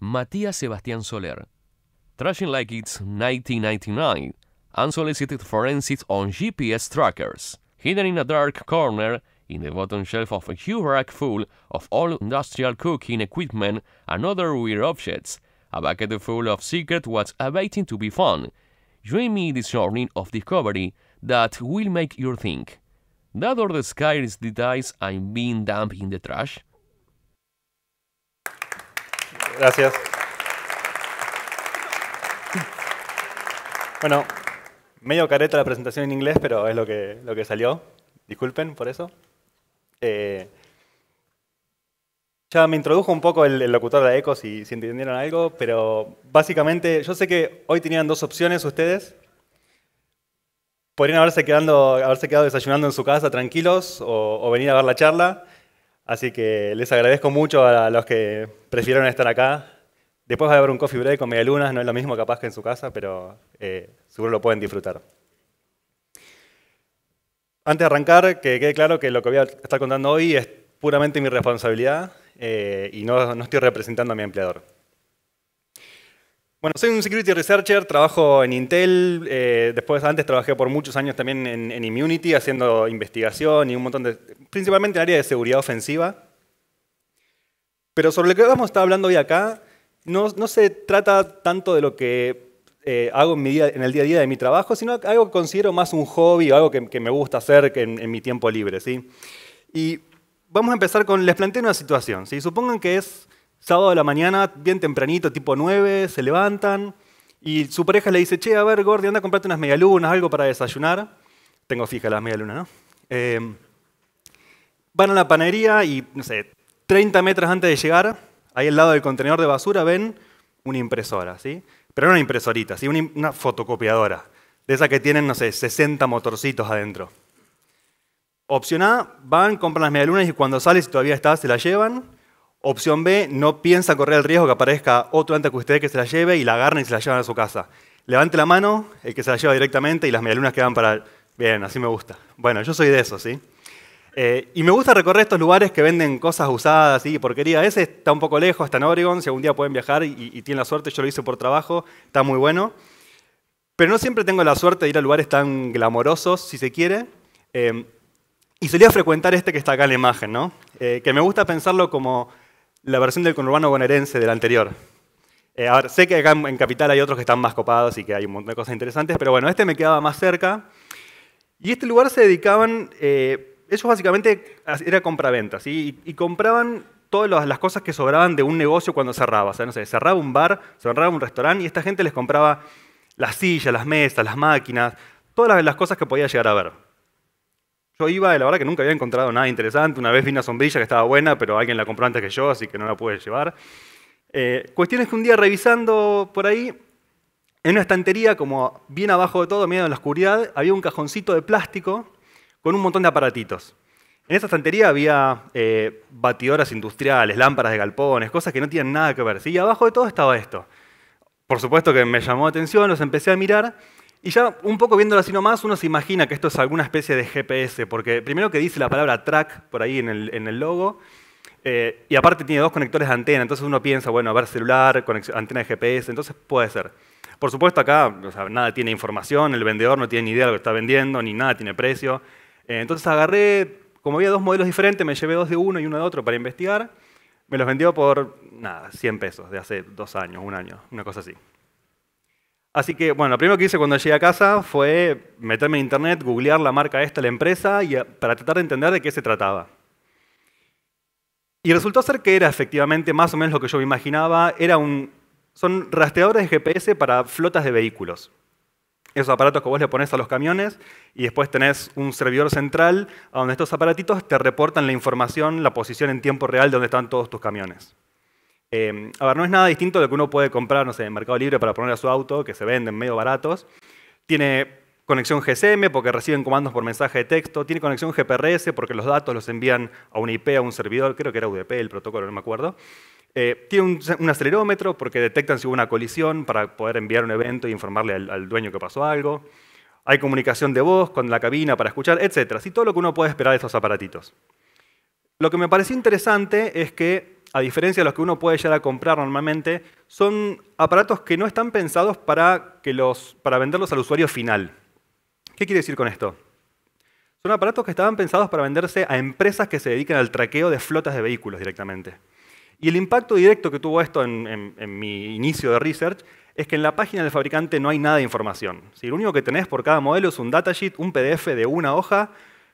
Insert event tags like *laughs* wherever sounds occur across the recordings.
Matías Sebastián Soler. Trashing Like It's 1999, Unsolicited Forensics on GPS Trackers, Hidden in a Dark Corner in the bottom shelf of a huge full of all industrial cooking equipment and other weird objects, a bucket full of secret what's awaiting to be found. Join me this morning of discovery that will make you think. That or the sky is the dice I'm being dumped in the trash? Gracias. Bueno, medio careta la presentación en inglés, pero es lo que, lo que salió. Disculpen por eso. Eh, ya me introdujo un poco el, locutor de ECO, si, entendieron algo, pero básicamente yo sé que hoy tenían dos opciones ustedes. Podrían haberse, quedando, haberse quedado desayunando en su casa tranquilos o venir a ver la charla. Así que les agradezco mucho a los que prefirieron estar acá. Después va a haber un coffee break con medialunas, no es lo mismo capaz que en su casa, pero eh, seguro lo pueden disfrutar. Antes de arrancar, que quede claro que lo que voy a estar contando hoy es puramente mi responsabilidad eh, y no, estoy representando a mi empleador. Bueno, soy un security researcher, trabajo en Intel, eh, después antes trabajé por muchos años también en, Immunity haciendo investigación y un montón de principalmente el área de seguridad ofensiva. Pero sobre lo que vamos a estar hablando hoy acá, no, se trata tanto de lo que eh, hago en, el día a día de mi trabajo, sino algo que considero más un hobby o algo que, me gusta hacer en, en, mi tiempo libre. ¿sí? Y vamos a empezar con, les planteo una situación. Si Supongan que es sábado de la mañana, bien tempranito, tipo 9, se levantan y su pareja le dice, che, a ver, Gordy, anda a comprarte unas medialunas, algo para desayunar. Tengo fija las medialunas, ¿no? Eh, van a la panadería y, no sé, 30 metros antes de llegar, ahí al lado del contenedor de basura ven una impresora, ¿sí? Pero no una impresorita, ¿sí? una, fotocopiadora, de esas que tienen, no sé, 60 motorcitos adentro. Opción A, van, compran las medialunas y cuando sale, si todavía está, se la llevan. Opción B, no piensa correr el riesgo que aparezca otro antes que usted que se la lleve y la agarren y se la llevan a su casa. Levante la mano, el que se la lleva directamente y las medialunas quedan para... Bien, así me gusta. Bueno, yo soy de eso, ¿sí? Eh, y me gusta recorrer estos lugares que venden cosas usadas y porquería. Ese está un poco lejos, está en Oregon, si algún día pueden viajar y, tienen la suerte, yo lo hice por trabajo, está muy bueno. Pero no siempre tengo la suerte de ir a lugares tan glamorosos, si se quiere. Eh, y solía frecuentar este que está acá en la imagen, eh, que me gusta pensarlo como la versión del conurbano bonaerense del anterior. sé que acá en Capital hay otros que están más copados y que hay un montón de cosas interesantes, pero bueno, este me quedaba más cerca. Y este lugar se dedicaban eso básicamente era compraventa, ¿sí? y, compraban todas las cosas que sobraban de un negocio cuando cerraba. O no sé, cerraba un bar, cerraba un restaurante y esta gente les compraba las sillas, las mesas, las máquinas, todas las cosas que podía llegar a ver. Yo iba, y la verdad que nunca había encontrado nada interesante. Una vez vi una sombrilla que estaba buena, pero alguien la compró antes que yo, así que no la pude llevar. Eh, cuestiones que un día revisando por ahí, en una estantería, como bien abajo de todo, medio en la oscuridad, había un cajoncito de plástico con un montón de aparatitos. En esa estantería había eh, batidoras industriales, lámparas de galpones, cosas que no tienen nada que ver. Y abajo de todo estaba esto. Por supuesto que me llamó la atención, los empecé a mirar. Y ya un poco viéndolo así nomás, uno se imagina que esto es alguna especie de GPS, porque primero que dice la palabra track por ahí en el, logo, eh, y aparte tiene dos conectores de antena, entonces uno piensa, bueno, a ver, celular, antena de GPS, entonces puede ser. Por supuesto acá nada tiene información, el vendedor no tiene ni idea de lo que está vendiendo, ni nada tiene precio. Eh, entonces agarré, como había dos modelos diferentes, me llevé dos de uno y uno de otro para investigar. Me los vendió por, nada, 100 pesos de hace dos años, un año, una cosa así. Así que, bueno, lo primero que hice cuando llegué a casa fue meterme en internet, googlear la marca esta, la empresa, y eh, para tratar de entender de qué se trataba. Y resultó ser que era efectivamente más o menos lo que yo me imaginaba. Era son rastreadores de GPS para flotas de vehículos esos aparatos que vos le pones a los camiones y después tenés un servidor central donde estos aparatitos te reportan la información, la posición en tiempo real de donde están todos tus camiones. Em, a ver, no es nada distinto de lo que uno puede comprar, no sé, en Mercado Libre para poner a su auto, que se venden medio baratos. Tiene conexión GSM porque reciben comandos por mensaje de texto, tiene conexión GPRS porque los datos los envían a una IP, a un servidor, creo que era UDP el protocolo, no me acuerdo. Eh, tiene un, acelerómetro porque detectan si hubo una colisión para poder enviar un evento e informarle al, dueño que pasó algo. Hay comunicación de voz con la cabina para escuchar, etc. Así todo lo que uno puede esperar de estos aparatitos. Lo que me pareció interesante es que, a diferencia de los que uno puede llegar a comprar normalmente, son aparatos que no están pensados para, que los, para venderlos al usuario final. ¿Qué quiere decir con esto? Son aparatos que estaban pensados para venderse a empresas que se dedican al traqueo de flotas de vehículos directamente. Y el impacto directo que tuvo esto en, mi inicio de research es que en la página del fabricante no hay nada de información. Si lo único que tenés por cada modelo es un datasheet, un PDF de una hoja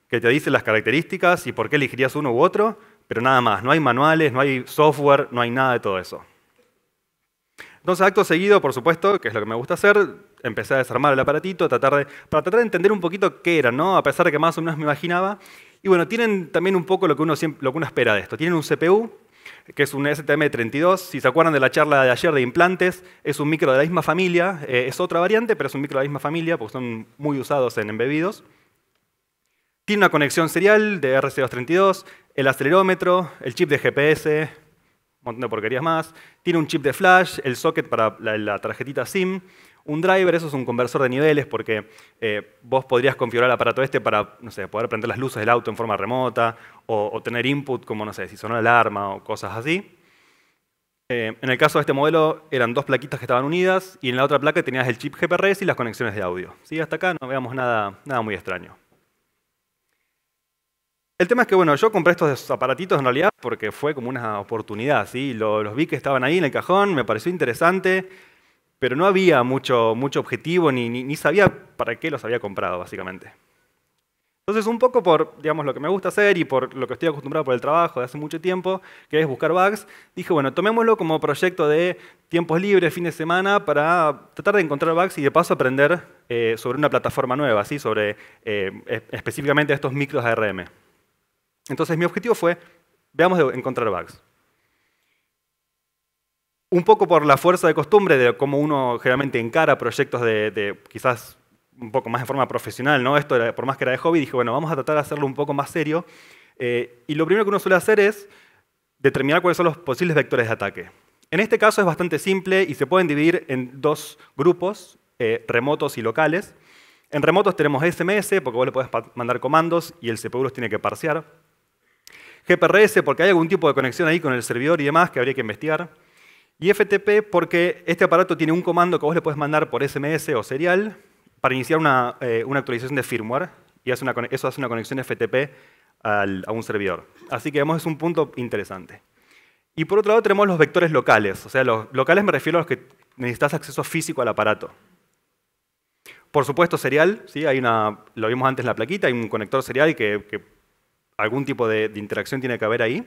que te dice las características y por qué elegirías uno u otro, pero nada más. No hay manuales, no hay software, no hay nada de todo eso. Entonces, acto seguido, por supuesto, que es lo que me gusta hacer, empecé a desarmar el aparatito, para tratar de entender un poquito qué era, ¿no? A pesar de que más o menos me imaginaba. Y bueno, tienen también un poco lo que uno, lo que uno espera de esto. Tienen un CPU, que es un STM32. Si se acuerdan de la charla de ayer de implantes, es un micro de la misma familia, eh, es otra variante, pero es un micro de la misma familia porque son muy usados en embebidos. Tiene una conexión serial de RC232, el acelerómetro, el chip de GPS, un montón de porquerías más. Tiene un chip de flash, el socket para la tarjetita SIM. Un driver, eso es un conversor de niveles, porque eh, vos podrías configurar el aparato este para, no sé, poder prender las luces del auto en forma remota, o, tener input como, no sé, si sonó la alarma o cosas así. Eh, en el caso de este modelo eran dos plaquitas que estaban unidas y en la otra placa tenías el chip GPRS y las conexiones de audio. ¿Sí? Hasta acá no veamos nada, nada muy extraño. El tema es que bueno, yo compré estos aparatitos en realidad porque fue como una oportunidad. ¿sí? los vi que estaban ahí en el cajón, me pareció interesante pero no había mucho, mucho objetivo ni, sabía para qué los había comprado, básicamente. Entonces, un poco por digamos, lo que me gusta hacer y por lo que estoy acostumbrado por el trabajo de hace mucho tiempo, que es buscar bugs, dije, bueno, tomémoslo como proyecto de tiempos libres, fin de semana, para tratar de encontrar bugs y de paso aprender eh, sobre una plataforma nueva, ¿sí? sobre eh, específicamente estos micros ARM. Entonces, mi objetivo fue, veamos de encontrar bugs un poco por la fuerza de costumbre de cómo uno generalmente encara proyectos de, quizás un poco más de forma profesional, ¿no? Esto, por más que era de hobby, dije, bueno, vamos a tratar de hacerlo un poco más serio. Eh, y lo primero que uno suele hacer es determinar cuáles son los posibles vectores de ataque. En este caso es bastante simple y se pueden dividir en dos grupos, eh, remotos y locales. En remotos tenemos SMS, porque vos le podés mandar comandos y el CPU los tiene que parsear. GPRS, porque hay algún tipo de conexión ahí con el servidor y demás que habría que investigar. Y FTP porque este aparato tiene un comando que vos le puedes mandar por SMS o serial para iniciar una, eh, actualización de firmware y eso hace una conexión FTP a un servidor. Así que vemos es un punto interesante. Y por otro lado tenemos los vectores locales. O sea, los locales me refiero a los que necesitas acceso físico al aparato. Por supuesto, serial, ¿sí? hay una, lo vimos antes en la plaquita, hay un conector serial que, que algún tipo de, interacción tiene que haber ahí.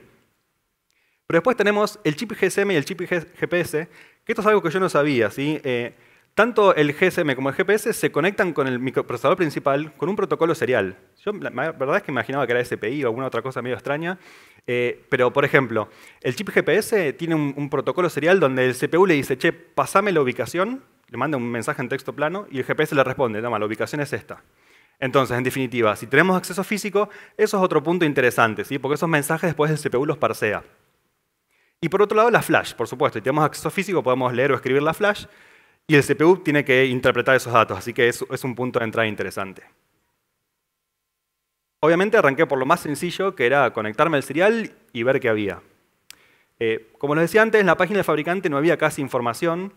Pero después tenemos el chip GSM y el chip GPS, que esto es algo que yo no sabía. Eh, tanto el GSM como el GPS se conectan con el microprocesador principal con un protocolo serial. Yo la verdad es que imaginaba que era SPI o alguna otra cosa medio extraña, eh, pero por ejemplo, el chip GPS tiene un, protocolo serial donde el CPU le dice, che, pasame la ubicación, le manda un mensaje en texto plano y el GPS le responde, toma, la ubicación es esta. Entonces, en definitiva, si tenemos acceso físico, eso es otro punto interesante, ¿sí? porque esos mensajes después el CPU los parsea. Y por otro lado, la flash, por supuesto. Si tenemos acceso físico, podemos leer o escribir la flash, y el CPU tiene que interpretar esos datos, así que es, un punto de entrada interesante. Obviamente arranqué por lo más sencillo, que era conectarme al serial y ver qué había. Eh, como les decía antes, en la página del fabricante no había casi información,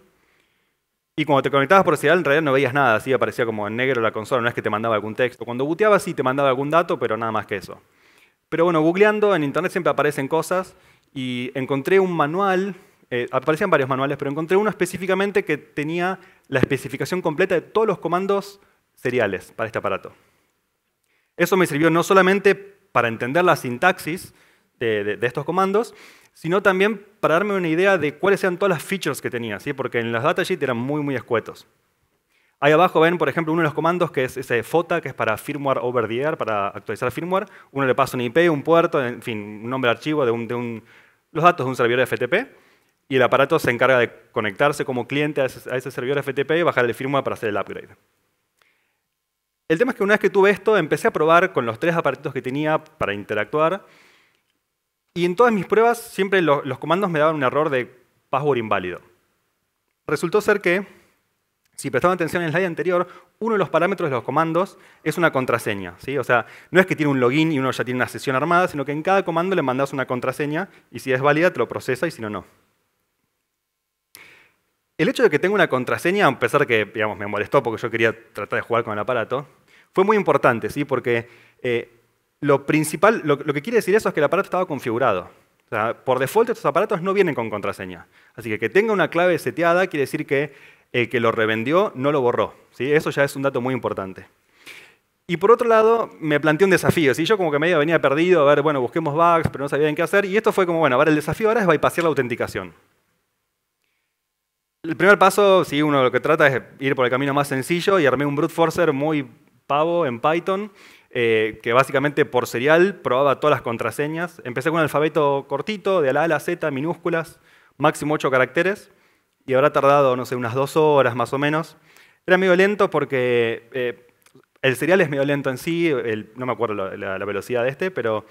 y cuando te conectabas por serial en realidad no veías nada, así aparecía como en negro la consola, no es que te mandaba algún texto. Cuando booteabas sí te mandaba algún dato, pero nada más que eso. Pero bueno, googleando en internet siempre aparecen cosas, y encontré un manual, eh, aparecían varios manuales, pero encontré uno específicamente que tenía la especificación completa de todos los comandos seriales para este aparato. Eso me sirvió no solamente para entender la sintaxis de, estos comandos, sino también para darme una idea de cuáles eran todas las features que tenía, porque en las datasheets eran muy, muy escuetos. Ahí abajo ven, por ejemplo, uno de los comandos que es ese FOTA, que es para firmware over the air, para actualizar firmware. Uno le pasa un IP, un puerto, en fin, un nombre de archivo de un, los datos de un servidor FTP y el aparato se encarga de conectarse como cliente a ese, servidor FTP y bajar el firmware para hacer el upgrade. El tema es que una vez que tuve esto, empecé a probar con los tres aparatos que tenía para interactuar y en todas mis pruebas siempre los comandos me daban un error de password inválido. Resultó ser que si prestaban atención en el slide anterior, uno de los parámetros de los comandos es una contraseña. ¿sí? O sea, no es que tiene un login y uno ya tiene una sesión armada, sino que en cada comando le mandas una contraseña y si es válida te lo procesa y si no, no. El hecho de que tenga una contraseña, a pesar de que digamos, me molestó porque yo quería tratar de jugar con el aparato, fue muy importante, ¿sí? porque eh, lo principal, lo, que quiere decir eso es que el aparato estaba configurado. O sea, por default estos aparatos no vienen con contraseña. Así que que tenga una clave seteada quiere decir que que lo revendió no lo borró. ¿sí? Eso ya es un dato muy importante. Y por otro lado, me planteé un desafío. Yo como que medio venía perdido, a ver, bueno, busquemos bugs, pero no sabía qué hacer. Y esto fue como, bueno, ahora el desafío ahora es bypassar la autenticación. El primer paso, si sí, uno lo que trata es ir por el camino más sencillo y armé un brute forcer muy pavo en Python, eh, que básicamente por serial probaba todas las contraseñas. Empecé con un alfabeto cortito, de la A a la Z, minúsculas, máximo 8 caracteres y habrá tardado, no sé, unas dos horas más o menos. Era medio lento porque eh, el serial es medio lento en sí, no me acuerdo la, velocidad de este, pero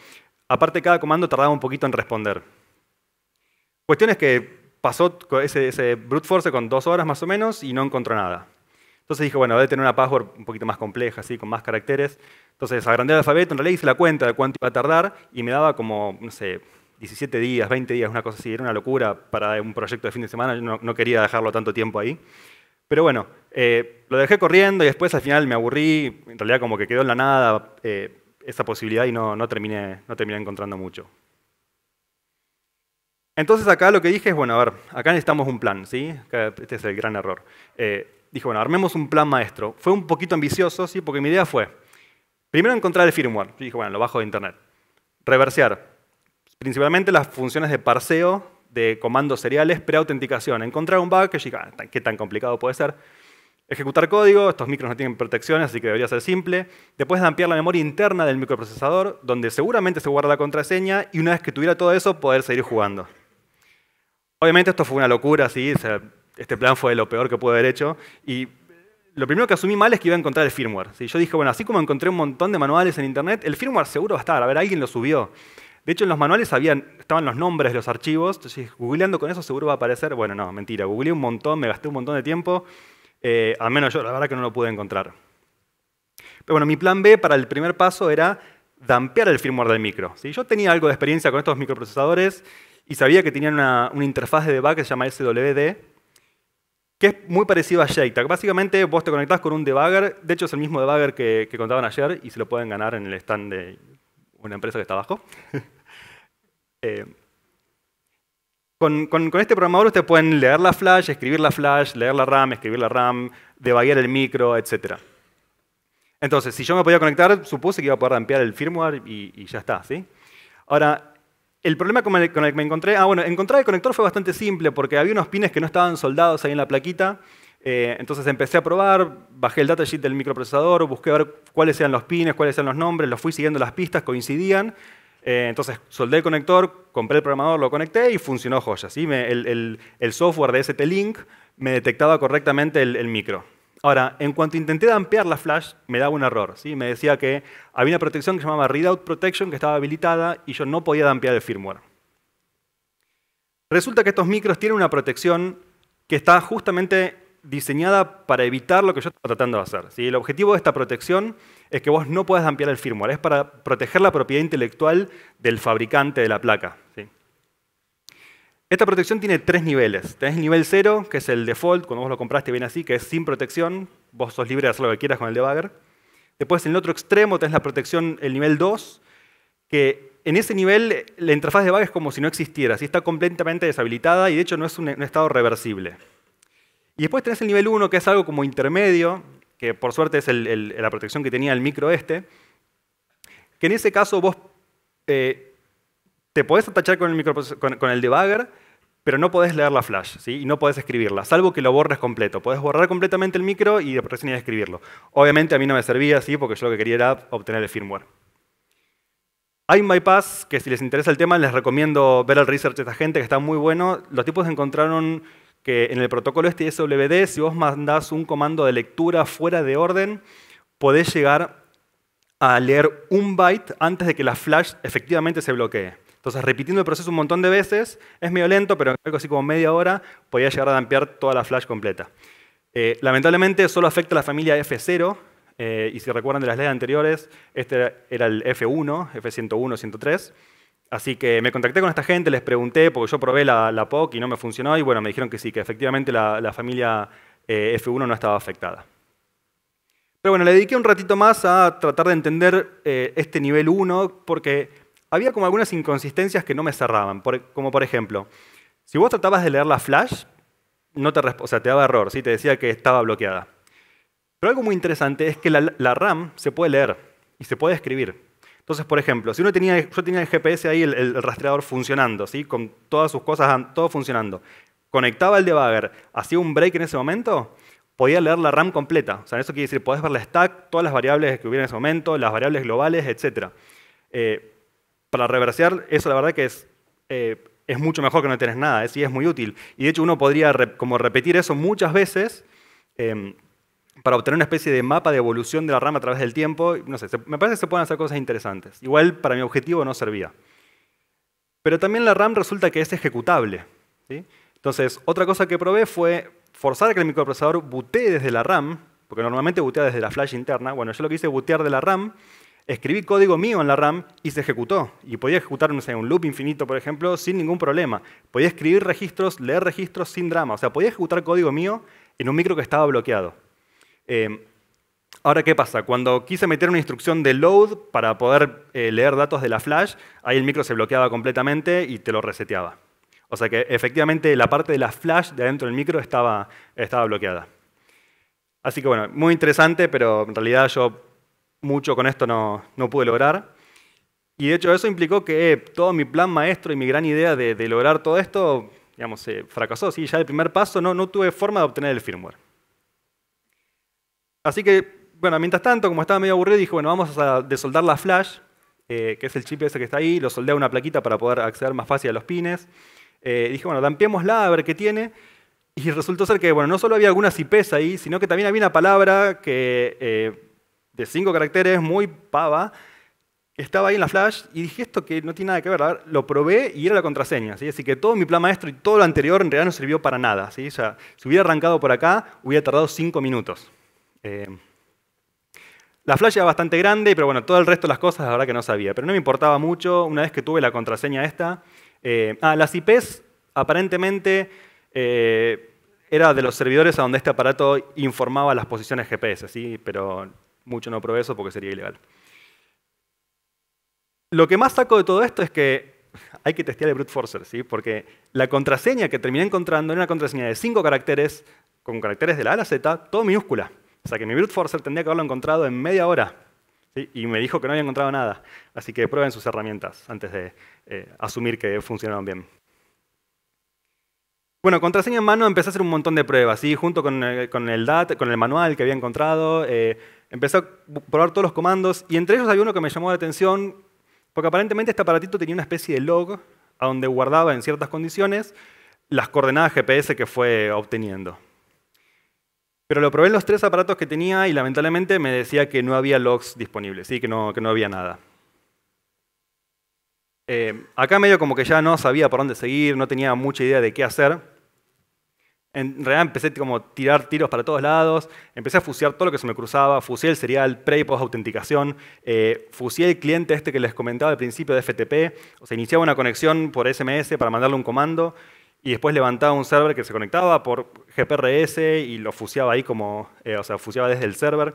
aparte cada comando tardaba un poquito en responder. Cuestiones que pasó ese, ese brute force con dos horas más o menos y no encontró nada. Entonces dije, bueno, debe tener una password un poquito más compleja, así, con más caracteres. Entonces agrandé el alfabeto, en realidad hice la cuenta de cuánto iba a tardar y me daba como, no sé, 17 días, 20 días, una cosa así, era una locura para un proyecto de fin de semana, yo no, quería dejarlo tanto tiempo ahí. Pero bueno, eh, lo dejé corriendo y después al final me aburrí, en realidad como que quedó en la nada eh, esa posibilidad y no, terminé, no terminé encontrando mucho. Entonces acá lo que dije es, bueno, a ver, acá necesitamos un plan, ¿sí? Este es el gran error. Dijo eh, dije, bueno, armemos un plan maestro. Fue un poquito ambicioso, ¿sí? Porque mi idea fue, primero encontrar el firmware. Yo dije, bueno, lo bajo de internet. Reversear, Principalmente las funciones de parseo de comandos seriales, preautenticación, encontrar un bug, que qué tan complicado puede ser, ejecutar código, estos micros no tienen protecciones, así que debería ser simple, después de ampliar la memoria interna del microprocesador, donde seguramente se guarda la contraseña, y una vez que tuviera todo eso, poder seguir jugando. Obviamente esto fue una locura, este plan fue lo peor que pude haber hecho, y lo primero que asumí mal es que iba a encontrar el firmware. ¿sí? Yo dije, bueno, así como encontré un montón de manuales en Internet, el firmware seguro va a estar, a ver, alguien lo subió. De hecho, en los manuales estaban los nombres de los archivos, entonces googleando con eso seguro va a aparecer, bueno, no, mentira, googleé un montón, me gasté un montón de tiempo, eh, al menos yo la verdad que no lo pude encontrar. Pero bueno, mi plan B para el primer paso era dampear el firmware del micro. Si Yo tenía algo de experiencia con estos microprocesadores y sabía que tenían una, interfaz de debug que se llama SWD, que es muy parecido a JTAG. Básicamente vos te conectás con un debugger, de hecho es el mismo debugger que, que contaban ayer y se lo pueden ganar en el stand de, una empresa que está abajo. *laughs* Eh, con, este programador ustedes pueden leer la flash, escribir la flash, leer la RAM, escribir la RAM, debaguear el micro, etc. Entonces, si yo me podía conectar, supuse que iba a poder ampliar el firmware y, ya está, ¿sí? Ahora, el problema con el, con el, que me encontré, ah, bueno, encontrar el conector fue bastante simple porque había unos pines que no estaban soldados ahí en la plaquita eh, entonces empecé a probar, bajé el datasheet del microprocesador, busqué a ver cuáles eran los pines, cuáles eran los nombres, los fui siguiendo las pistas, coincidían. Eh, entonces soldé el conector, compré el programador, lo conecté y funcionó joya. ¿sí? Me, el, software de ST-Link me detectaba correctamente el, micro. Ahora, en cuanto intenté ampliar la flash, me daba un error. ¿sí? Me decía que había una protección que se llamaba Readout Protection que estaba habilitada y yo no podía ampliar el firmware. Resulta que estos micros tienen una protección que está justamente diseñada para evitar lo que yo estoy tratando de hacer. El objetivo de esta protección es que vos no puedas ampliar el firmware, es para proteger la propiedad intelectual del fabricante de la placa. Esta protección tiene tres niveles. Tenés el nivel 0, que es el default, cuando vos lo compraste viene así, que es sin protección, vos sos libre de hacer lo que quieras con el debugger. Después, en el otro extremo, tenés la protección, el nivel 2, que en ese nivel la interfaz de debug es como si no existiera, si está completamente deshabilitada y de hecho no es un estado reversible. Y después tenés el nivel 1, que es algo como intermedio, que por suerte es la protección que tenía el micro este, que en ese caso vos eh, te podés atachar con el, micro, con, el debugger, pero no podés leer la flash, y no podés escribirla, salvo que lo borres completo. Podés borrar completamente el micro y recién protección a escribirlo. Obviamente a mí no me servía así, porque yo lo que quería era obtener el firmware. Hay un bypass que si les interesa el tema les recomiendo ver el research de esta gente, que está muy bueno. Los tipos encontraron que en el protocolo este SWD, si vos mandás un comando de lectura fuera de orden, podés llegar a leer un byte antes de que la flash efectivamente se bloquee. Entonces, repitiendo el proceso un montón de veces, es medio lento, pero en algo así como media hora, podía llegar a ampliar toda la flash completa. Eh, lamentablemente, solo afecta a la familia F0, eh, y si recuerdan de las leyes anteriores, este era el F1, F101, 103, Así que me contacté con esta gente, les pregunté, porque yo probé la, la POC y no me funcionó, y bueno, me dijeron que sí, que efectivamente la, familia eh, F1 no estaba afectada. Pero bueno, le dediqué un ratito más a tratar de entender eh, este nivel 1, porque había como algunas inconsistencias que no me cerraban. E, como por ejemplo, si vos tratabas de leer la flash, no te, o daba error, ¿sí? te decía que estaba bloqueada. Pero algo muy interesante es que la RAM se puede leer y se puede escribir. Entonces, por ejemplo, si uno tenía, yo tenía el GPS ahí, el, rastreador funcionando, ¿sí? con todas sus cosas, todo funcionando, conectaba el debugger, hacía un break en ese momento, podía leer la RAM completa. O sea, eso quiere decir, podés ver la stack, todas las variables que hubiera en ese momento, las variables globales, etc. Eh, para reversear, eso la verdad que es, eh, mucho mejor que no tenés nada, es, ¿eh? es muy útil. Y de hecho uno podría como repetir eso muchas veces. Em, para obtener una especie de mapa de evolución de la RAM a través del tiempo. No sé, me parece que se pueden hacer cosas interesantes. Igual para mi objetivo no servía. Pero también la RAM resulta que es ejecutable. Entonces, otra cosa que probé fue forzar a que el microprocesador butee desde la RAM, porque normalmente bute desde la flash interna. Bueno, yo lo que hice butear de la RAM, escribí código mío en la RAM y se ejecutó. Y podía ejecutar no un loop infinito, por ejemplo, sin ningún problema. Podía escribir registros, leer registros sin drama. O sea, podía ejecutar código mío en un micro que estaba bloqueado. Eh, ahora, ¿qué pasa? Cuando quise meter una instrucción de load para poder eh, leer datos de la flash, ahí el micro se bloqueaba completamente y te lo reseteaba. O sea que efectivamente la parte de la flash de adentro del micro estaba, bloqueada. Así que bueno, muy interesante, pero en realidad yo mucho con esto no, pude lograr. Y de hecho eso implicó que todo mi plan maestro y mi gran idea de, lograr todo esto, digamos, fracasó. Sí, ya el primer paso no tuve forma de obtener el firmware. Así que, bueno, mientras tanto, como estaba medio aburrido, dije, bueno, vamos a desoldar la flash, eh, que es el chip ese que está ahí, lo soldé a una plaquita para poder acceder más fácil a los pines. Eh, dije, bueno, dampeémosla a ver qué tiene. Y resultó ser que, bueno, no solo había algunas IPs ahí, sino que también había una palabra que, eh, de cinco caracteres, muy pava, estaba ahí en la flash y dije esto que no tiene nada que ver. A ver lo probé y era la contraseña. ¿sí? Así que todo mi plan maestro y todo lo anterior en realidad no sirvió para nada. ¿sí? O si hubiera arrancado por acá, hubiera tardado cinco minutos. Eh, la flash era bastante grande, pero bueno, todo el resto de las cosas la verdad que no sabía. Pero no me importaba mucho, una vez que tuve la contraseña esta. Eh, ah, las IPs aparentemente eran eh, era de los servidores a donde este aparato informaba las posiciones GPS, ¿sí? pero mucho no probé eso porque sería ilegal. Lo que más saco de todo esto es que hay que testear el brute forcer, ¿sí? porque la contraseña que terminé encontrando era una contraseña de cinco caracteres, con caracteres de la A a la Z, todo minúscula. O sea que mi brute forcer tendría que haberlo encontrado en media hora. Y me dijo que no había encontrado nada. Así que prueben sus herramientas antes de eh, asumir que funcionaron bien. Bueno, contraseña en mano empecé a hacer un montón de pruebas, junto con el, con el manual que había encontrado. Eh, empecé a probar todos los comandos y entre ellos había uno que me llamó la atención porque aparentemente este aparatito tenía una especie de log a donde guardaba en ciertas condiciones las coordenadas GPS que fue obteniendo. Pero lo probé en los tres aparatos que tenía y lamentablemente me decía que no había logs disponibles, ¿sí? que, no, que no había nada. Eh, acá medio como que ya no sabía por dónde seguir, no tenía mucha idea de qué hacer. En realidad empecé como a tirar tiros para todos lados, empecé a fusear todo lo que se me cruzaba, fuseé el serial, pre y post autenticación, eh, el cliente este que les comentaba al principio de FTP, o sea, iniciaba una conexión por SMS para mandarle un comando y después levantaba un server que se conectaba por GPRS y lo fuseaba ahí como, eh, o sea, fusiaba desde el server.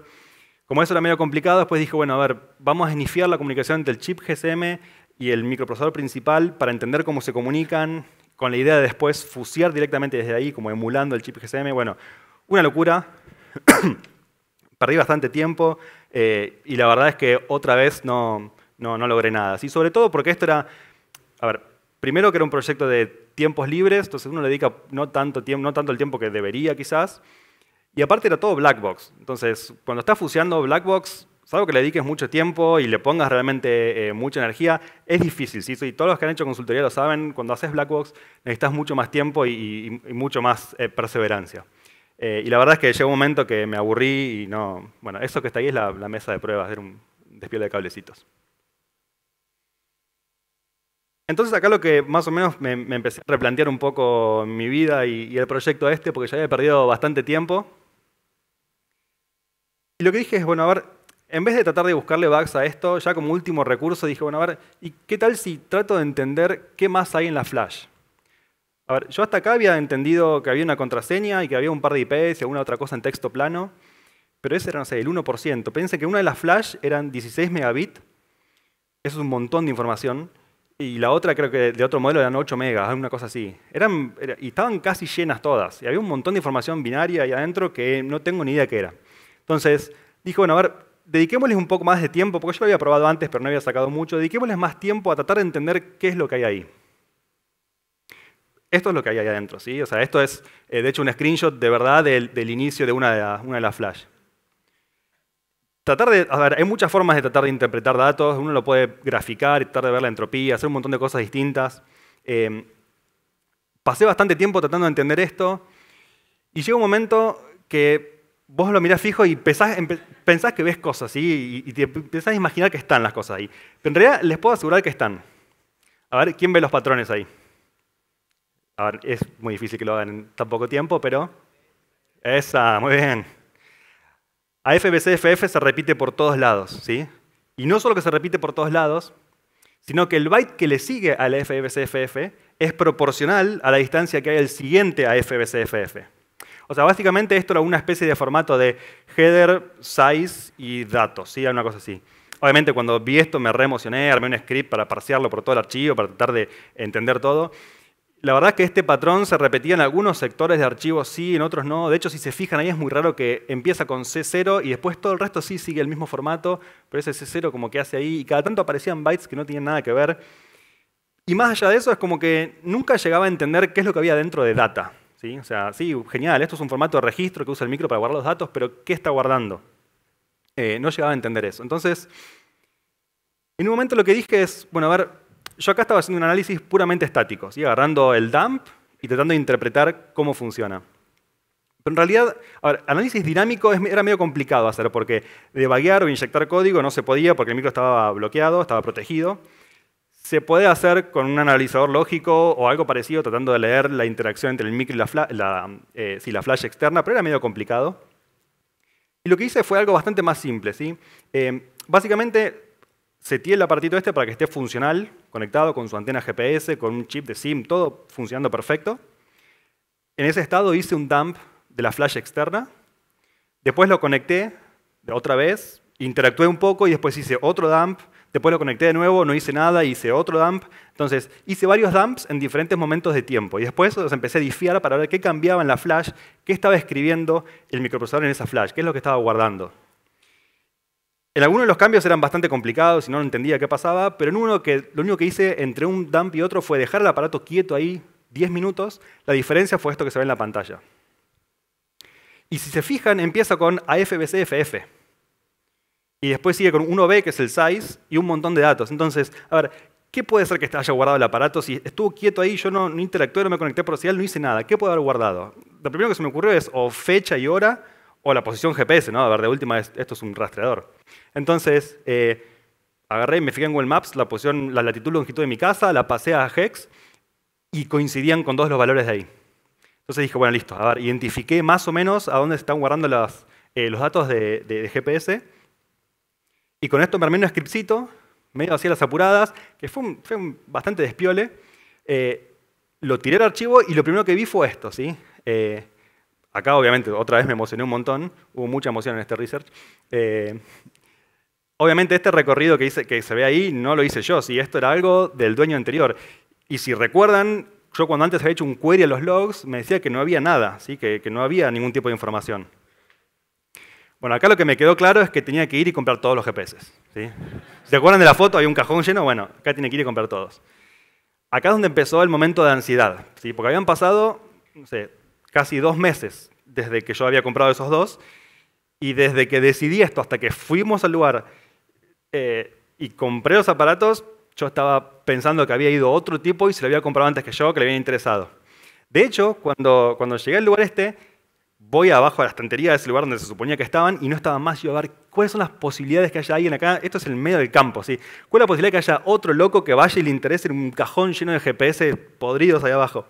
Como eso era medio complicado, después dije, bueno, a ver, vamos a desnifiar la comunicación entre el chip GSM y el microprocesador principal para entender cómo se comunican, con la idea de después fusear directamente desde ahí, como emulando el chip GSM. Bueno, una locura. *coughs* Perdí bastante tiempo eh, y la verdad es que otra vez no, no, logré nada. Y sobre todo porque esto era, a ver, primero que era un proyecto de tiempos libres, entonces uno le dedica no tanto, tiempo, no tanto el tiempo que debería quizás. Y aparte era todo black box. Entonces, cuando estás fuseando black box, salvo que le dediques mucho tiempo y le pongas realmente eh, mucha energía, es difícil. Y todos los que han hecho consultoría lo saben, cuando haces black box necesitas mucho más tiempo y, mucho más eh, perseverancia. Eh, y la verdad es que llegó un momento que me aburrí y no... Bueno, eso que está ahí es la, mesa de pruebas, era un despliegue de cablecitos. Entonces acá lo que más o menos me, empecé a replantear un poco mi vida y, el proyecto este, porque ya había perdido bastante tiempo. Y lo que dije es, bueno, a ver, en vez de tratar de buscarle bugs a esto, ya como último recurso dije, bueno, a ver, ¿y qué tal si trato de entender qué más hay en la Flash? A ver, yo hasta acá había entendido que había una contraseña y que había un par de IPs y alguna otra cosa en texto plano, pero ese era, no sé, el 1%. Pensé que una de las Flash eran 16 megabits, eso es un montón de información, y la otra creo que de otro modelo eran 8 megas, una cosa así. y estaban casi llenas todas. Y había un montón de información binaria ahí adentro que no tengo ni idea qué era. Entonces dijo, bueno, a ver, dediquémosles un poco más de tiempo, porque yo lo había probado antes, pero no había sacado mucho. Dediquémosles más tiempo a tratar de entender qué es lo que hay ahí. Esto es lo que hay ahí adentro, ¿sí? O sea, esto es, eh, de hecho, un screenshot de verdad del, inicio de una de, una de las flash. Tratar hay muchas formas de tratar de interpretar datos, uno lo puede graficar, tratar de ver la entropía, hacer un montón de cosas distintas. Em, pasé bastante tiempo tratando de entender esto y llega un momento que vos lo mirás fijo y pensás, que ves cosas ¿sí? y, y te empezás a imaginar que están las cosas ahí. Pero en realidad les puedo asegurar que están. A ver, ¿quién ve los patrones ahí? A ver, es muy difícil que lo hagan en tan poco tiempo, pero... Esa, muy bien. AFBCFF se repite por todos lados, ¿sí? Y no solo que se repite por todos lados, sino que el byte que le sigue al AFBCFF es proporcional a la distancia que hay al siguiente a AFBCFF. O sea, básicamente esto era una especie de formato de header, size y datos, ¿sí? Una cosa así. Obviamente cuando vi esto me reemocioné, armé un script para parsearlo por todo el archivo, para tratar de entender todo. La verdad que este patrón se repetía en algunos sectores de archivos sí, en otros no. De hecho, si se fijan ahí es muy raro que empieza con C0 y después todo el resto sí sigue el mismo formato, pero ese C0 como que hace ahí y cada tanto aparecían bytes que no tienen nada que ver. Y más allá de eso es como que nunca llegaba a entender qué es lo que había dentro de data. ¿sí? O sea, sí, genial, esto es un formato de registro que usa el micro para guardar los datos, pero ¿qué está guardando? Eh, no llegaba a entender eso. Entonces, en un momento lo que dije es, bueno, a ver, yo acá estaba haciendo un análisis puramente estático, agarrando el dump y tratando de interpretar cómo funciona. Pero en realidad, análisis dinámico era medio complicado hacer porque debaguear o inyectar código no se podía porque el micro estaba bloqueado, estaba protegido. Se puede hacer con un analizador lógico o algo parecido, tratando de leer la interacción entre el micro y la, eh, flash externa, pero era medio complicado. Y lo que hice fue algo bastante más simple. ¿sí? Eh, básicamente, el apartito este para que esté funcional conectado con su antena GPS, con un chip de SIM, todo funcionando perfecto. En ese estado hice un dump de la flash externa, después lo conecté otra vez, interactué un poco y después hice otro dump, después lo conecté de nuevo, no hice nada, hice otro dump. Entonces, hice varios dumps en diferentes momentos de tiempo y después los empecé a difiar para ver qué cambiaba en la flash, qué estaba escribiendo el microprocesador en esa flash, qué es lo que estaba guardando. En algunos de los cambios eran bastante complicados y no entendía qué pasaba, pero en uno que lo único que hice entre un dump y otro fue dejar el aparato quieto ahí 10 minutos. La diferencia fue esto que se ve en la pantalla. Y si se fijan, empieza con AFBCFF. Y después sigue con 1B, que es el size, y un montón de datos. Entonces, a ver, ¿qué puede ser que haya guardado el aparato? Si estuvo quieto ahí, yo no, interactué, no me conecté por social, no hice nada. ¿Qué puede haber guardado? Lo primero que se me ocurrió es o fecha y hora, o la posición GPS, ¿no? A ver, de última, esto es un rastreador. Entonces, eh, agarré agarré, me fijé en Google Maps, la posición, la latitud, longitud de mi casa, la pasé a Hex y coincidían con todos los valores de ahí. Entonces dije, bueno, listo, a ver, identifiqué más o menos a dónde se están guardando las, eh, los datos de, GPS. Y con esto me armé un scriptcito, medio hacía las apuradas, que fue, bastante despiole. Eh, lo tiré al archivo y lo primero que vi fue esto, ¿sí? acá, obviamente, otra vez me emocioné un montón, hubo mucha emoción en este research. Obviamente este recorrido que, que se ve ahí no lo hice yo, si esto era algo del dueño anterior. Y si recuerdan, yo cuando antes había hecho un query a los logs, me decía que no había nada, ¿sí? que, no había ningún tipo de información. Bueno, acá lo que me quedó claro es que tenía que ir y comprar todos los GPS. ¿sí? ¿Se acuerdan de la foto? Hay un cajón lleno. Bueno, acá tiene que ir y comprar todos. Acá es donde empezó el momento de ansiedad, ¿sí? porque habían pasado, casi dos meses desde que yo había comprado esos dos, y desde que decidí esto hasta que fuimos al lugar eh, y compré los aparatos, yo estaba pensando que había ido otro tipo y se lo había comprado antes que yo, que le había interesado. De hecho, cuando, cuando llegué al lugar este, voy abajo a la estantería de ese lugar donde se suponía que estaban y no estaba más. Yo a ver cuáles son las posibilidades que haya alguien acá. Esto es el medio del campo, ¿sí? ¿Cuál es la posibilidad que haya otro loco que vaya y le interese en un cajón lleno de GPS podridos ahí abajo?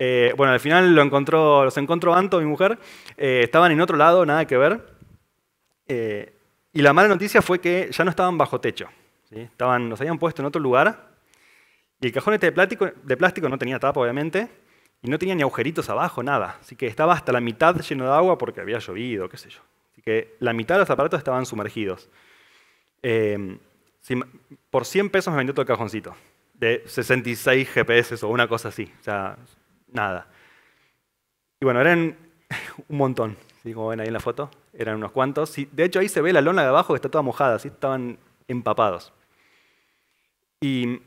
Eh, bueno, al final lo encontró, los encontró Anto, mi mujer. Eh, estaban en otro lado, nada que ver. Y la mala noticia fue que ya no estaban bajo techo. Estaban, los habían puesto en otro lugar. Y el cajón este de plástico, no tenía tapa, obviamente. Y no tenía ni agujeritos abajo, nada. Así que estaba hasta la mitad lleno de agua porque había llovido, qué sé yo. Así que la mitad de los aparatos estaban sumergidos. Em, por 100 pesos me vendió todo el cajoncito. De 66 GPS o una cosa así. O sea, nada. Y bueno, eran *laughs* un montón. Como ven ahí en la foto eran unos cuantos. De hecho, ahí se ve la lona de abajo que está toda mojada, así estaban empapados. Y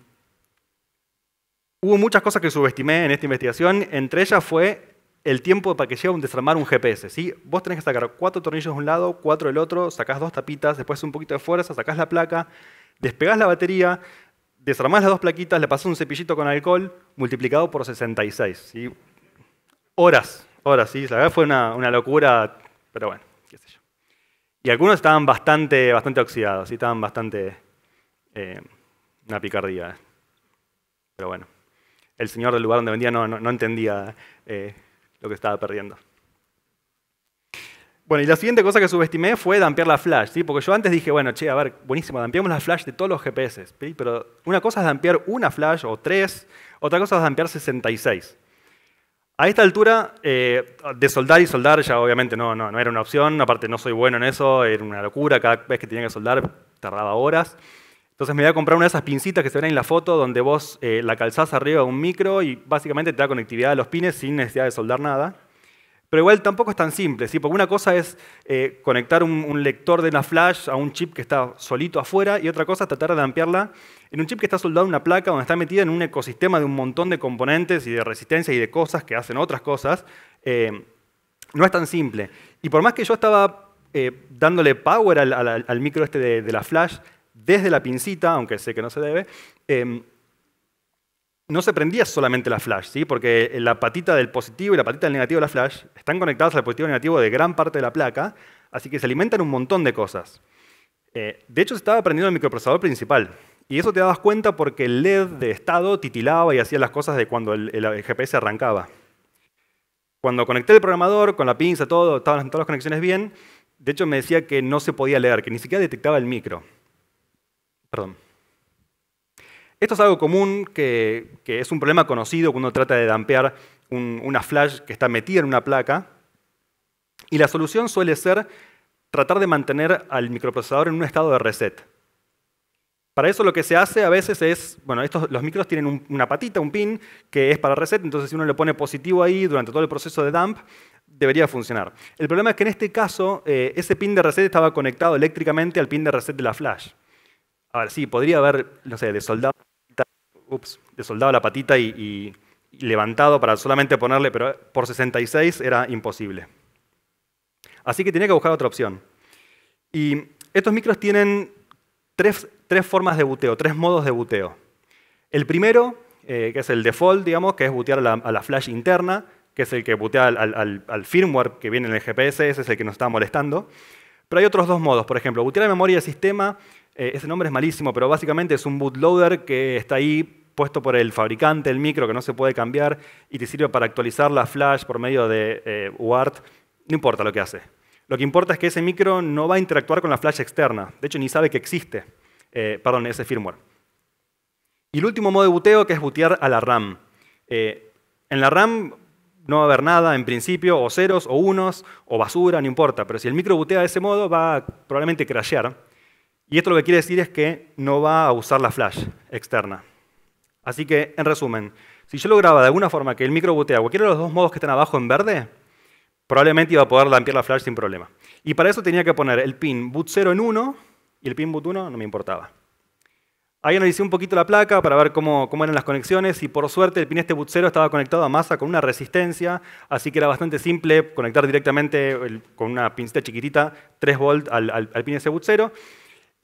hubo muchas cosas que subestimé en esta investigación. Entre ellas fue el tiempo para que llegue un desarmar un GPS. ¿sí? Vos tenés que sacar cuatro tornillos de un lado, cuatro del otro, sacás dos tapitas, después un poquito de fuerza, sacás la placa, despegás la batería, desarmás las dos plaquitas, le pasás un cepillito con alcohol multiplicado por 66. ¿sí? Horas, horas, sí, la verdad fue una locura, pero bueno. Y algunos estaban bastante, bastante oxidados, y estaban bastante eh, una picardía. Pero bueno, el señor del lugar donde vendía no, entendía eh, lo que estaba perdiendo. Bueno, y la siguiente cosa que subestimé fue dampear la flash, ¿sí? porque yo antes dije, bueno, che, a ver, buenísimo, dampeamos la flash de todos los GPS, ¿sí? pero una cosa es dampear una flash o tres, otra cosa es dampear 66. A esta altura, eh, de soldar y soldar ya obviamente no, era una opción, aparte no soy bueno en eso, era una locura, cada vez que tenía que soldar tardaba horas. Entonces me voy a comprar una de esas pincitas que se ven en la foto, donde vos eh, la calzás arriba de un micro y básicamente te da conectividad a los pines sin necesidad de soldar nada. Pero igual tampoco es tan simple, porque una cosa es eh, conectar un, lector de una flash a un chip que está solito afuera y otra cosa es tratar de ampliarla en un chip que está soldado en una placa donde está metida en un ecosistema de un montón de componentes y de resistencia y de cosas que hacen otras cosas. Eh, no es tan simple. Y por más que yo estaba eh, dándole power al, micro este de, de, la flash desde la pincita, aunque sé que no se debe, no se prendía solamente la flash, ¿sí? porque la patita del positivo y la patita del negativo de la flash están conectadas al positivo y negativo de gran parte de la placa, así que se alimentan un montón de cosas. Eh, de hecho, se estaba prendiendo el microprocesador principal, y eso te dabas cuenta porque el LED de estado titilaba y hacía las cosas de cuando el, GPS arrancaba. Cuando conecté el programador con la pinza, todo, estaban todas las conexiones bien, de hecho me decía que no se podía leer, que ni siquiera detectaba el micro. Perdón. Esto es algo común, que, es un problema conocido cuando uno trata de dampear una flash que está metida en una placa. Y la solución suele ser tratar de mantener al microprocesador en un estado de reset. Para eso lo que se hace a veces es, bueno, estos, los micros tienen una patita, un pin, que es para reset, entonces si uno le pone positivo ahí durante todo el proceso de dump, debería funcionar. El problema es que en este caso, eh, ese pin de reset estaba conectado eléctricamente al pin de reset de la flash. A ver, sí, podría haber, no sé, desoldado ups, desoldado la patita y, levantado para solamente ponerle, pero por 66 era imposible. Así que tenía que buscar otra opción. Y estos micros tienen tres, formas de buteo, tres modos de buteo. El primero, eh, que es el default, digamos, que es butear a la, flash interna, que es el que butea al, firmware que viene en el GPS, ese es el que nos está molestando. Pero hay otros dos modos, por ejemplo, butear la memoria de sistema, eh, ese nombre es malísimo, pero básicamente es un bootloader que está ahí puesto por el fabricante, el micro que no se puede cambiar y te sirve para actualizar la flash por medio de UART, eh, no importa lo que hace. Lo que importa es que ese micro no va a interactuar con la flash externa, de hecho ni sabe que existe, eh, ese firmware. Y el último modo de buteo que es butear a la RAM. Eh, en la RAM no va a haber nada en principio, o ceros, o unos, o basura, no importa, pero si el micro butea de ese modo va a probablemente crashear. Y esto lo que quiere decir es que no va a usar la flash externa. Así que, en resumen, si yo lograba de alguna forma que el micro botea cualquiera de los dos modos que están abajo en verde, probablemente iba a poder lampear la flash sin problema. Y para eso tenía que poner el pin boot 0 en 1 y el pin boot 1 no me importaba. Ahí analicé un poquito la placa para ver cómo, eran las conexiones y por suerte el pin este boot 0 estaba conectado a masa con una resistencia, así que era bastante simple conectar directamente con una pincita chiquitita 3 volt al, al pin ese boot 0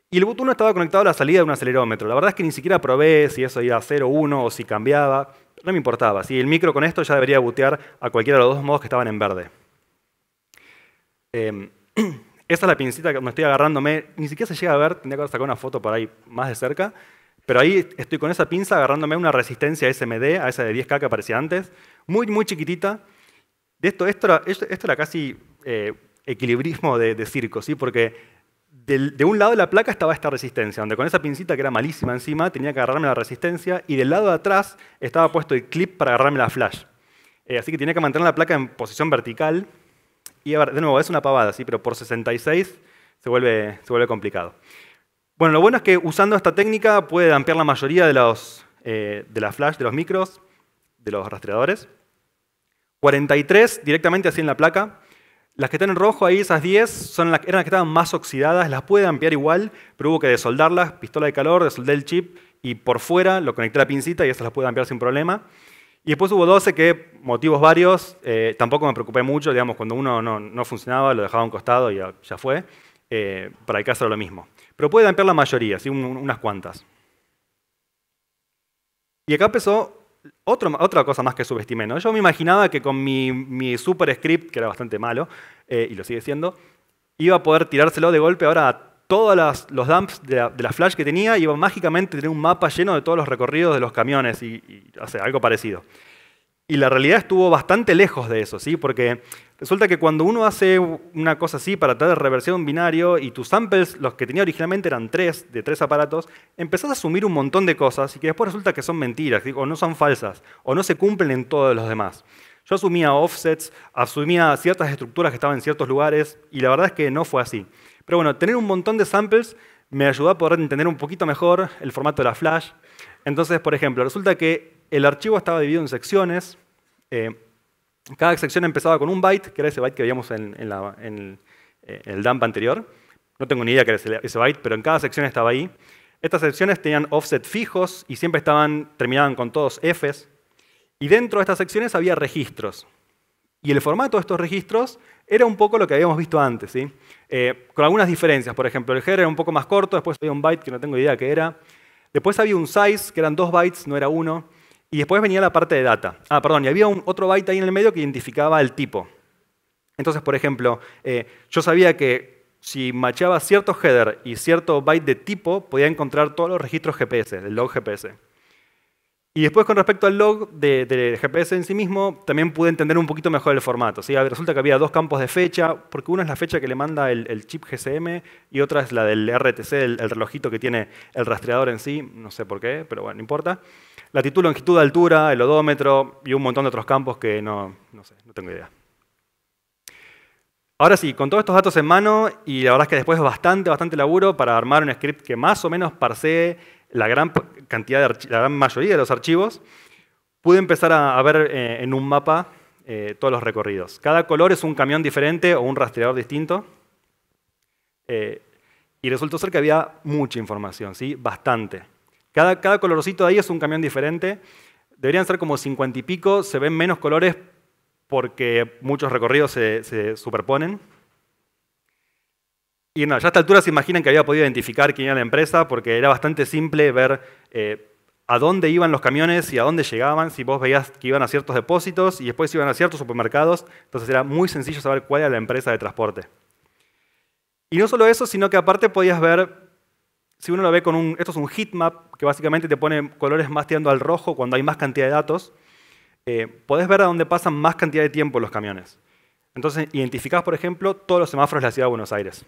y el botón estaba conectado a la salida de un acelerómetro. La verdad es que ni siquiera probé si eso iba a 0, 1 o si cambiaba. No me importaba. Si el micro con esto ya debería bootear a cualquiera de los dos modos que estaban en verde. Eh, *clears throat* esa es la pinzita que me estoy agarrándome. Ni siquiera se llega a ver, tendría que haber sacado una foto por ahí más de cerca. Pero ahí estoy con esa pinza agarrándome una resistencia SMD, a esa de 10K que aparecía antes, muy, muy chiquitita. De esto, esto, era, esto era casi eh, equilibrismo de, de circo, ¿sí? porque de, un lado de la placa estaba esta resistencia, donde con esa pincita que era malísima encima tenía que agarrarme la resistencia y del lado de atrás estaba puesto el clip para agarrarme la flash. Eh, así que tenía que mantener la placa en posición vertical. Y a ver, de nuevo, es una pavada, ¿sí? pero por 66 se vuelve, se vuelve complicado. Bueno, lo bueno es que usando esta técnica puede ampliar la mayoría de, los, eh, de la flash, de los micros, de los rastreadores. 43 directamente así en la placa. Las que están en rojo ahí, esas 10, son eran las que estaban más oxidadas, las pude ampliar igual, pero hubo que desoldarlas, pistola de calor, desoldé el chip y por fuera lo conecté a la pincita y esas las pude ampliar sin problema. Y después hubo 12 que, motivos varios, eh, tampoco me preocupé mucho, digamos, cuando uno no, funcionaba, lo dejaba a un costado y ya, fue. Eh, para el caso era lo mismo. Pero pude ampliar la mayoría, unas cuantas. Y acá empezó otra cosa más que subestimé, ¿no? Yo me imaginaba que con mi, super script, que era bastante malo, eh, y lo sigue siendo, iba a poder tirárselo de golpe ahora a todos los dumps de la, Flash que tenía, y iba mágicamente a tener un mapa lleno de todos los recorridos de los camiones y, algo parecido. Y la realidad estuvo bastante lejos de eso, ¿sí? Porque resulta que cuando uno hace una cosa así para tratar de reversión binario y tus samples, los que tenía originalmente eran tres, de tres aparatos, empezás a asumir un montón de cosas y que después resulta que son mentiras, o no son falsas, o no se cumplen en todos los demás. Yo asumía offsets, asumía ciertas estructuras que estaban en ciertos lugares, y la verdad es que no fue así. Pero bueno, tener un montón de samples me ayudó a poder entender un poquito mejor el formato de la flash. Entonces, por ejemplo, resulta que el archivo estaba dividido en secciones. Eh, cada sección empezaba con un byte, que era ese byte que veíamos en, eh, el, dump anterior. No tengo ni idea qué era ese byte, pero en cada sección estaba ahí. Estas secciones tenían offset fijos y siempre estaban, terminaban con todos Fs. Y dentro de estas secciones había registros. Y el formato de estos registros era un poco lo que habíamos visto antes, ¿sí? Eh, con algunas diferencias. Por ejemplo, el header era un poco más corto, después había un byte que no tengo idea qué era. Después había un size, que eran dos bytes, no era uno. Y después venía la parte de data. Ah, perdón, y había un, otro byte ahí en el medio que identificaba el tipo. Entonces, por ejemplo, eh, yo sabía que si machaba cierto header y cierto byte de tipo, podía encontrar todos los registros GPS, el log GPS. Y después, con respecto al log de, GPS en sí mismo, también pude entender un poquito mejor el formato. ¿sí? Resulta que había dos campos de fecha, porque uno es la fecha que le manda el, chip GCM y otra es la del RTC, el relojito que tiene el rastreador en sí, no sé por qué, pero bueno, no importa. La Latitud, longitud, altura, el odómetro y un montón de otros campos que no, sé, no tengo idea. Ahora sí, con todos estos datos en mano, y la verdad es que después es bastante, bastante laburo para armar un script que más o menos parsee la gran, la gran mayoría de los archivos, pude empezar a, ver eh, en un mapa eh, todos los recorridos. Cada color es un camión diferente o un rastreador distinto. Eh, y resultó ser que había mucha información, ¿sí? bastante. Cada, colorcito de ahí es un camión diferente. Deberían ser como cincuenta y pico, se ven menos colores porque muchos recorridos se, superponen. Y no, ya a esta altura se imaginan que había podido identificar quién era la empresa porque era bastante simple ver eh, a dónde iban los camiones y a dónde llegaban, si vos veías que iban a ciertos depósitos y después iban a ciertos supermercados, entonces era muy sencillo saber cuál era la empresa de transporte. Y no solo eso, sino que aparte podías ver si uno lo ve con un, esto es un heatmap que básicamente te pone colores más al rojo cuando hay más cantidad de datos, eh, podés ver a dónde pasan más cantidad de tiempo los camiones. Entonces, identificás, por ejemplo, todos los semáforos de la ciudad de Buenos Aires.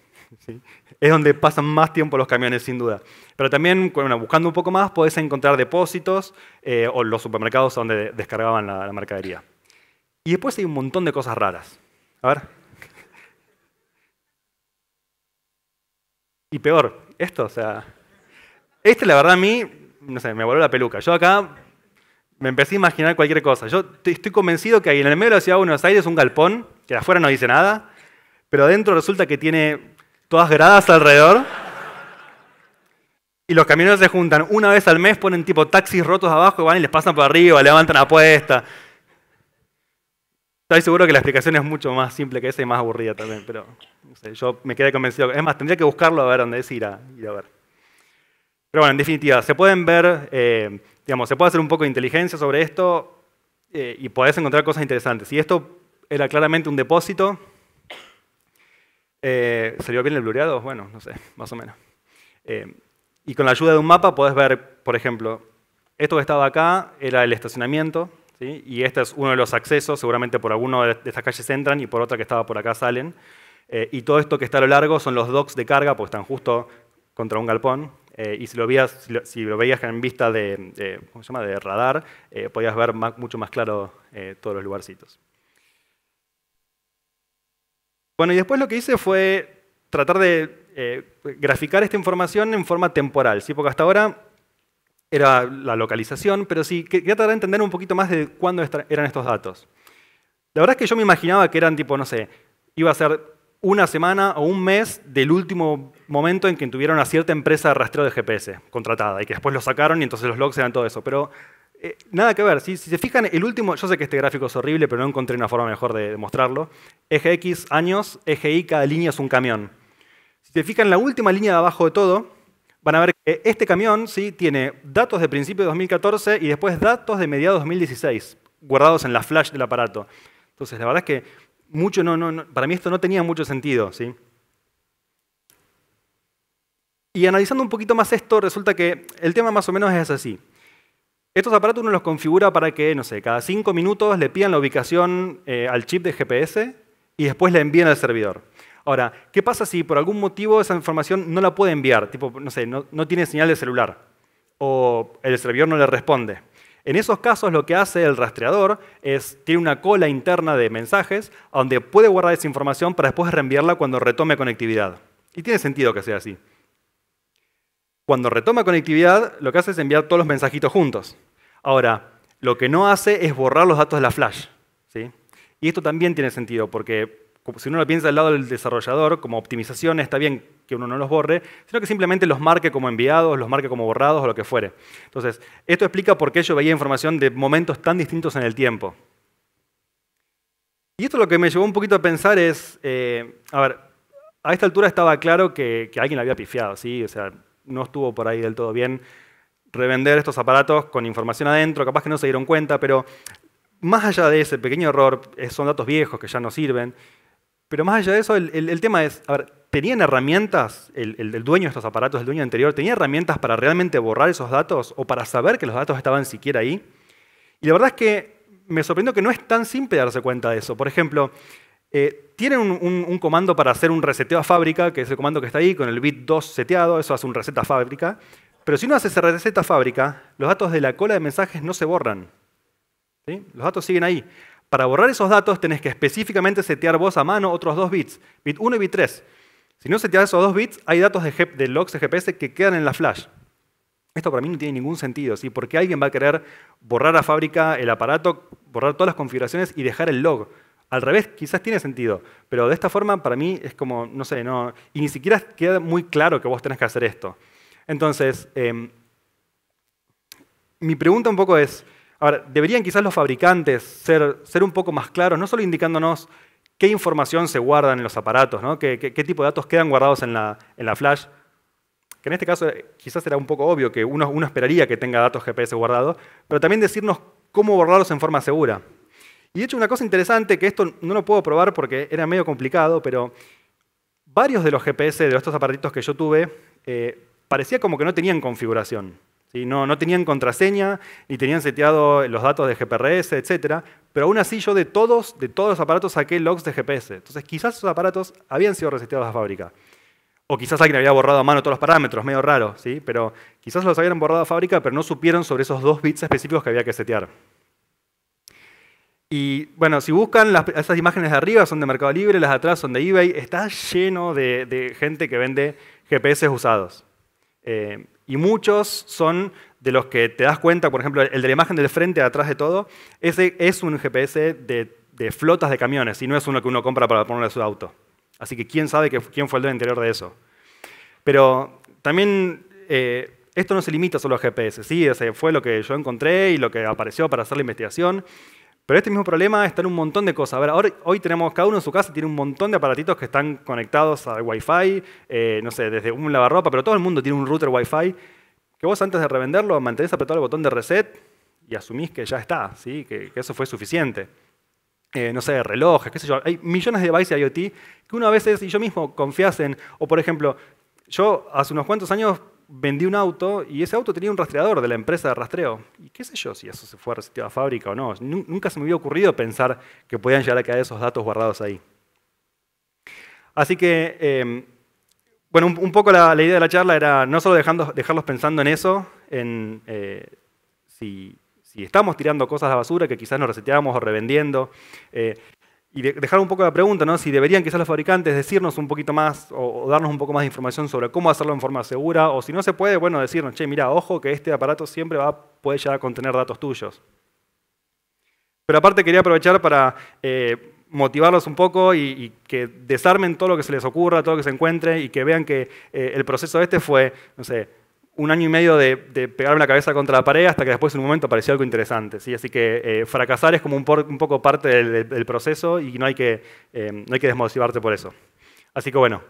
*laughs* Es donde pasan más tiempo los camiones, sin duda. Pero también, buscando un poco más, podés encontrar depósitos eh, o los supermercados donde descargaban la, la mercadería. Y después hay un montón de cosas raras. A ver. Y peor, esto, o sea, este la verdad a mí, no sé, me voló la peluca. Yo acá me empecé a imaginar cualquier cosa. Yo estoy convencido que ahí en el medio de la ciudad de Buenos Aires un galpón, que afuera no dice nada, pero adentro resulta que tiene todas gradas alrededor. Y los camiones se juntan una vez al mes, ponen tipo taxis rotos abajo y van y les pasan por arriba, levantan apuesta. Estoy seguro que la explicación es mucho más simple que esa y más aburrida también, pero no sé, yo me quedé convencido. Es más, tendría que buscarlo a ver dónde es ir a, ir a ver. Pero bueno, en definitiva, se pueden ver, eh, digamos, se puede hacer un poco de inteligencia sobre esto eh, y podés encontrar cosas interesantes. Y esto era claramente un depósito. Eh, ¿Salió bien el blureado? Bueno, no sé, más o menos. Eh, y con la ayuda de un mapa podés ver, por ejemplo, esto que estaba acá era el estacionamiento, y este es uno de los accesos, seguramente por alguno de estas calles entran y por otra que estaba por acá salen. Eh, y todo esto que está a lo largo son los docks de carga, porque están justo contra un galpón. Eh, y si lo, veías, si lo, veías en vista de, llama? de radar, eh, podías ver mucho más claro todos los lugarcitos. Bueno, y después lo que hice fue tratar de graficar esta información en forma temporal, ¿sí? porque hasta ahora era la localización, pero sí, quería tratar de entender un poquito más de cuándo eran estos datos. La verdad es que yo me imaginaba que eran tipo, no sé, iba a ser una semana o un mes del último momento en que tuvieron a cierta empresa de rastreo de GPS contratada y que después lo sacaron y entonces los logs eran todo eso. Pero eh, nada que ver, si se fijan, el último, yo sé que este gráfico es horrible, pero no encontré una forma mejor de, demostrarlo. mostrarlo. Eje X años, eje Y cada línea es un camión. Si se fijan, la última línea de abajo de todo van a ver que este camión ¿sí? tiene datos de principio de 2014 y después datos de mediados de 2016, guardados en la flash del aparato. Entonces, la verdad es que mucho no, no, para mí esto no tenía mucho sentido. ¿sí? Y analizando un poquito más esto, resulta que el tema más o menos es así. Estos aparatos uno los configura para que, no sé, cada cinco minutos le pidan la ubicación eh, al chip de GPS y después le envíen al servidor. Ahora, ¿qué pasa si por algún motivo esa información no la puede enviar? Tipo, no sé, no, tiene señal de celular o el servidor no le responde. En esos casos lo que hace el rastreador es, tiene una cola interna de mensajes donde puede guardar esa información para después reenviarla cuando retome conectividad. Y tiene sentido que sea así. Cuando retoma conectividad, lo que hace es enviar todos los mensajitos juntos. Ahora, lo que no hace es borrar los datos de la flash. ¿sí? Y esto también tiene sentido, porque si uno lo piensa del lado del desarrollador, como optimizaciones, está bien que uno no los borre, sino que simplemente los marque como enviados, los marque como borrados o lo que fuere. Entonces, esto explica por qué yo veía información de momentos tan distintos en el tiempo. Y esto lo que me llevó un poquito a pensar es, eh, a ver, a esta altura estaba claro que, que alguien la había pifiado, ¿sí? O sea, no estuvo por ahí del todo bien revender estos aparatos con información adentro, capaz que no se dieron cuenta, pero más allá de ese pequeño error, eh, son datos viejos que ya no sirven, pero más allá de eso, el, tema es, a ver, ¿tenían herramientas, el, dueño de estos aparatos, el dueño anterior, tenía herramientas para realmente borrar esos datos o para saber que los datos estaban siquiera ahí? Y la verdad es que me sorprendió que no es tan simple darse cuenta de eso. Por ejemplo, eh, tienen un, comando para hacer un reseteo a fábrica, que es el comando que está ahí, con el bit 2 seteado, eso hace un reseteo a fábrica. Pero si uno hace ese reseteo a fábrica, los datos de la cola de mensajes no se borran. Los datos siguen ahí. Para borrar esos datos tenés que específicamente setear vos a mano otros dos bits, bit 1 y bit 3. Si no seteas esos dos bits, hay datos de, de logs de GPS que quedan en la flash. Esto para mí no tiene ningún sentido, ¿sí? Porque alguien va a querer borrar a fábrica el aparato, borrar todas las configuraciones y dejar el log. Al revés, quizás tiene sentido, pero de esta forma para mí es como, no sé, no, y ni siquiera queda muy claro que vos tenés que hacer esto. Entonces, em, mi pregunta un poco es, Ahora, deberían quizás los fabricantes ser, un poco más claros, no solo indicándonos qué información se guarda en los aparatos, ¿Qué, tipo de datos quedan guardados en la, flash, que en este caso eh, quizás era un poco obvio que uno, esperaría que tenga datos GPS guardados, pero también decirnos cómo borrarlos en forma segura. Y de hecho una cosa interesante, que esto no lo puedo probar porque era medio complicado, pero varios de los GPS de estos aparatitos que yo tuve eh, parecía como que no tenían configuración. No, no tenían contraseña, ni tenían seteado los datos de GPRS, etc. Pero aún así yo de todos, de todos los aparatos saqué logs de GPS. Entonces quizás esos aparatos habían sido reseteados a fábrica. O quizás alguien había borrado a mano todos los parámetros, medio raro, ¿sí? Pero quizás los habían borrado a fábrica, pero no supieron sobre esos dos bits específicos que había que setear. Y bueno, si buscan, esas imágenes de arriba son de Mercado Libre, las de atrás son de eBay. Está lleno de, gente que vende GPS usados. Eh, y muchos son de los que te das cuenta, por ejemplo, el de la imagen del frente atrás de todo, ese es un GPS de, flotas de camiones y no es uno que uno compra para ponerle a su auto. Así que quién sabe quién fue el del interior de eso. Pero también eh, esto no se limita solo a GPS, ¿sí? ese fue lo que yo encontré y lo que apareció para hacer la investigación. Pero este mismo problema está en un montón de cosas. ahora, hoy tenemos, cada uno en su casa tiene un montón de aparatitos que están conectados al Wi-Fi, eh, no sé, desde un lavarropa, pero todo el mundo tiene un router Wi-Fi, que vos antes de revenderlo mantenés apretado el botón de reset y asumís que ya está, ¿sí? que, eso fue suficiente. Eh, no sé, relojes, qué sé yo. Hay millones de devices IoT que uno a veces, y yo mismo, confías en, o por ejemplo, yo hace unos cuantos años vendí un auto y ese auto tenía un rastreador de la empresa de rastreo. Y qué sé yo si eso se fue a a a fábrica o no. Nunca se me había ocurrido pensar que podían llegar a quedar esos datos guardados ahí. Así que, em, bueno, un, poco la, idea de la charla era no solo dejarlos pensando en eso, en eh, si, estamos tirando cosas a basura que quizás nos reseteamos o revendiendo, eh, y dejar un poco la pregunta, ¿no? si deberían quizás los fabricantes decirnos un poquito más o, darnos un poco más de información sobre cómo hacerlo en forma segura, o si no se puede, bueno, decirnos, che, mira, ojo que este aparato siempre va, puede ya a contener datos tuyos. Pero aparte quería aprovechar para eh, motivarlos un poco y, que desarmen todo lo que se les ocurra, todo lo que se encuentre, y que vean que eh, el proceso este fue, no sé, un año y medio de, de, pegarme la cabeza contra la pared hasta que después en un momento apareció algo interesante. Así que eh, fracasar es como un, poco parte del, proceso y no hay, que, eh, no hay que desmotivarte por eso. Así que bueno,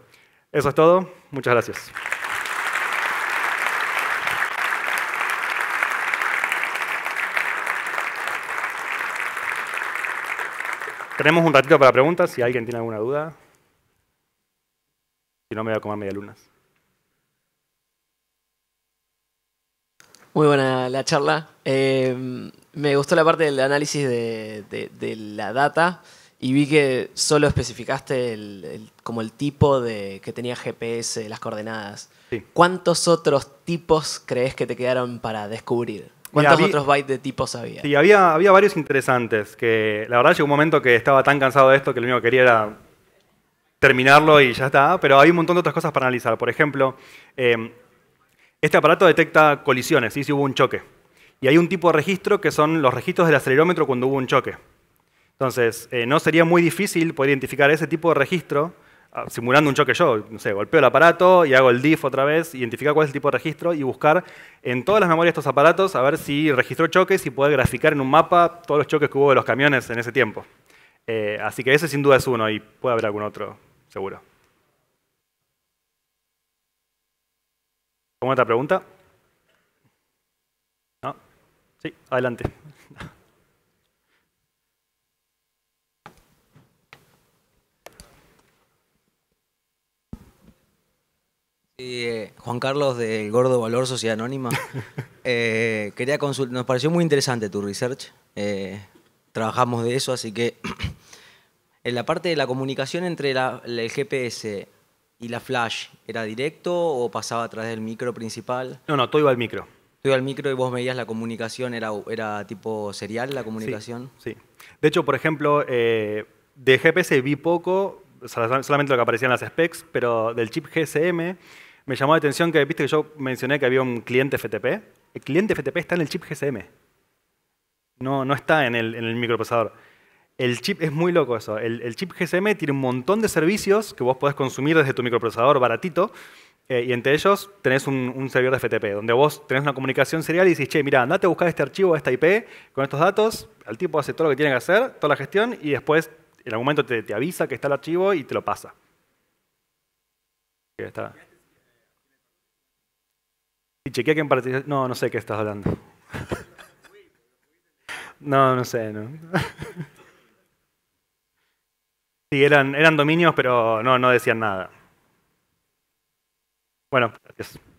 eso es todo. Muchas gracias. Tenemos un ratito para preguntas, si alguien tiene alguna duda. Si no, me voy a comer media lunas. Muy buena la charla. Eh, me gustó la parte del análisis de, la data y vi que solo especificaste el, como el tipo de que tenía GPS, las coordenadas. ¿Cuántos otros tipos crees que te quedaron para descubrir? ¿Cuántos otros bytes de tipos había? Sí, había, había varios interesantes. Que la verdad llegó un momento que estaba tan cansado de esto que lo único que quería era terminarlo y ya está. Pero hay un montón de otras cosas para analizar. Por ejemplo, eh, este aparato detecta colisiones, si hubo un choque. Y hay un tipo de registro que son los registros del acelerómetro cuando hubo un choque. Entonces, eh, no sería muy difícil poder identificar ese tipo de registro ah, simulando un choque yo, no sé, golpeo el aparato y hago el diff otra vez, identificar cuál es el tipo de registro y buscar en todas las memorias de estos aparatos a ver si registró choques y poder graficar en un mapa todos los choques que hubo de los camiones en ese tiempo. Eh, así que ese sin duda es uno y puede haber algún otro, seguro. ¿Alguna otra pregunta? ¿No? Sí, adelante. Eh, Juan Carlos del Gordo Valor Sociedad Anónima. *laughs* Eh, quería nos pareció muy interesante tu research. Eh, trabajamos de eso, así que *clears throat* en la parte de la comunicación entre la, el GPS ¿Y la flash era directo o pasaba a través del micro principal? No, no, todo iba al micro. Todo iba al micro y vos veías la comunicación, ¿era, era tipo serial la comunicación? Sí. sí. De hecho, por ejemplo, eh, de GPS vi poco, solamente lo que aparecía en las specs, pero del chip GSM me llamó la atención que, viste que yo mencioné que había un cliente FTP. El cliente FTP está en el chip GSM. No, no está en el, en el microprocesador. El chip es muy loco eso. El, chip GSM tiene un montón de servicios que vos podés consumir desde tu microprocesador baratito. Eh, y entre ellos tenés un, servidor de FTP, donde vos tenés una comunicación serial y decís, che, mira, andate a buscar este archivo, esta IP, con estos datos. El tipo hace todo lo que tiene que hacer, toda la gestión, y después en algún momento te, avisa que está el archivo y te lo pasa. Y chequea que No, no sé qué estás hablando. *laughs* no, no sé. No. *laughs* Sí, eran, eran dominios, pero no, no decían nada. Bueno, gracias.